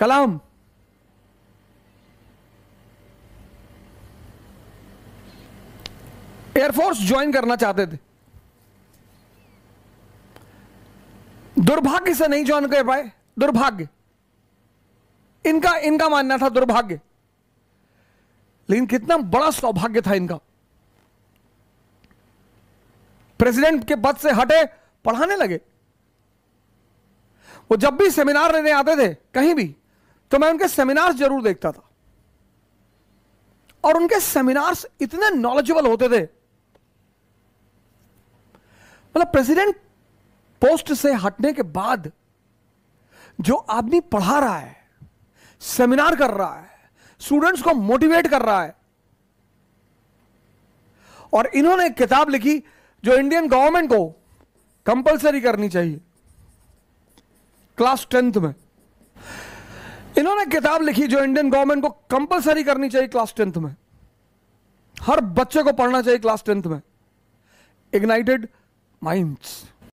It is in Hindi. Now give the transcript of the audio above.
कलाम एयरफोर्स ज्वाइन करना चाहते थे दुर्भाग्य से नहीं ज्वाइन कर पाए दुर्भाग्य इनका इनका मानना था दुर्भाग्य लेकिन कितना बड़ा सौभाग्य था इनका प्रेसिडेंट के पद से हटे पढ़ाने लगे वो जब भी सेमिनार लेने आते थे कहीं भी तो मैं उनके सेमिनार्स जरूर देखता था और उनके सेमिनार्स इतने नॉलेजेबल होते थे मतलब प्रेसिडेंट पोस्ट से हटने के बाद जो आदमी पढ़ा रहा है सेमिनार कर रहा है स्टूडेंट्स को मोटिवेट कर रहा है और इन्होंने एक किताब लिखी जो इंडियन गवर्नमेंट को कंपलसरी करनी चाहिए क्लास टेंथ में किताब लिखी जो इंडियन गवर्नमेंट को कंपलसरी करनी चाहिए क्लास टेंथ में हर बच्चे को पढ़ना चाहिए क्लास टेंथ में इग्नाइटेड माइंड्स